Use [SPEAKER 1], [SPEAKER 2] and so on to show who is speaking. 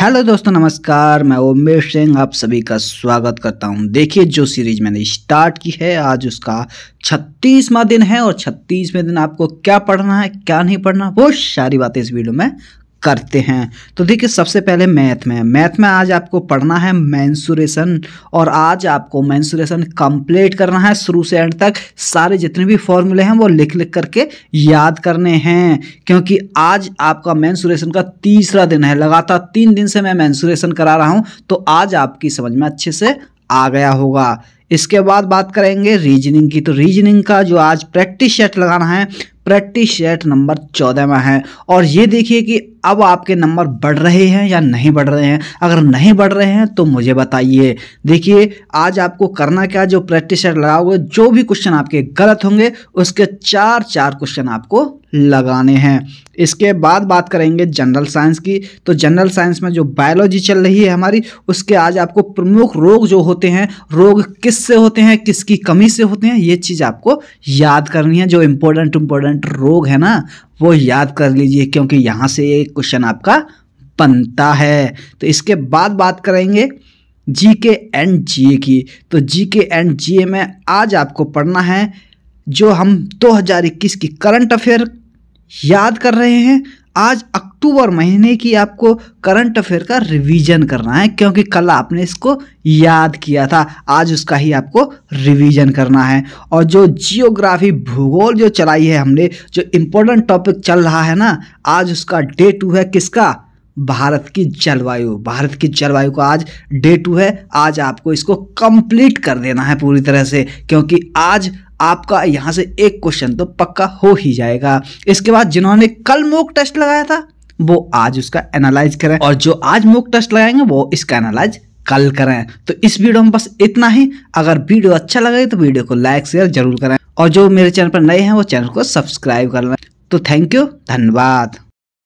[SPEAKER 1] hello दोस्तों नमस्कार मैं ओमेश सिंह आप सभी का स्वागत करता हूं देखिए जो सीरीज मैंने स्टार्ट की है आज उसका छत्तीसवा दिन है और छत्तीसवें दिन आपको क्या पढ़ना है क्या नहीं पढ़ना वो सारी बातें इस वीडियो में करते हैं तो देखिए सबसे पहले मैथ में मैथ में आज आपको पढ़ना है मैंसुरेशन और आज आपको मैंसुरेशन कंप्लीट करना है शुरू से एंड तक सारे जितने भी फॉर्मूले हैं वो लिख लिख करके याद करने हैं क्योंकि आज आपका मैंसुरेशन का तीसरा दिन है लगातार तीन दिन से मैं मैंसुरेशन करा रहा हूँ तो आज आपकी समझ में अच्छे से आ गया होगा इसके बाद बात करेंगे रीजनिंग की तो रीजनिंग का जो आज प्रैक्टिस सेट लगाना है प्रैक्टिस सेट नंबर चौदह में है और ये देखिए कि अब आपके नंबर बढ़ रहे हैं या नहीं बढ़ रहे हैं अगर नहीं बढ़ रहे हैं तो मुझे बताइए देखिए आज आपको करना क्या जो प्रैक्टिस सेट लगाओगे जो भी क्वेश्चन आपके गलत होंगे उसके चार चार क्वेश्चन आपको लगाने हैं इसके बाद बात करेंगे जनरल साइंस की तो जनरल साइंस में जो बायोलॉजी चल रही है हमारी उसके आज आपको प्रमुख रोग जो होते हैं रोग किस से होते हैं किसकी कमी से होते हैं ये चीज़ आपको याद करनी है जो इम्पोर्टेंट इम्पोर्टेंट रोग है ना वो याद कर लीजिए क्योंकि यहाँ से ये क्वेश्चन आपका बनता है तो इसके बाद बात करेंगे जी के एंड जी की तो जी के एंड जी में आज आपको पढ़ना है जो हम 2021 की करंट अफेयर याद कर रहे हैं आज अक्टूबर महीने की आपको करंट अफेयर का रिवीजन करना है क्योंकि कल आपने इसको याद किया था आज उसका ही आपको रिवीजन करना है और जो जियोग्राफी भूगोल जो चलाई है हमने जो इम्पोर्टेंट टॉपिक चल रहा है ना आज उसका डे टू है किसका भारत की जलवायु भारत की जलवायु का आज डे टू है आज आपको इसको कंप्लीट कर देना है पूरी तरह से क्योंकि आज आपका यहां से एक क्वेश्चन तो पक्का हो ही जाएगा इसके बाद जिन्होंने कल मोक टेस्ट लगाया था वो आज उसका एनालाइज करें और जो आज मोक टेस्ट लगाएंगे वो इसका एनालाइज कल करें तो इस वीडियो में बस इतना ही अगर वीडियो अच्छा लगे तो वीडियो को लाइक शेयर जरूर करें और जो मेरे चैनल पर नए हैं वो चैनल को सब्सक्राइब कर लें तो थैंक यू धन्यवाद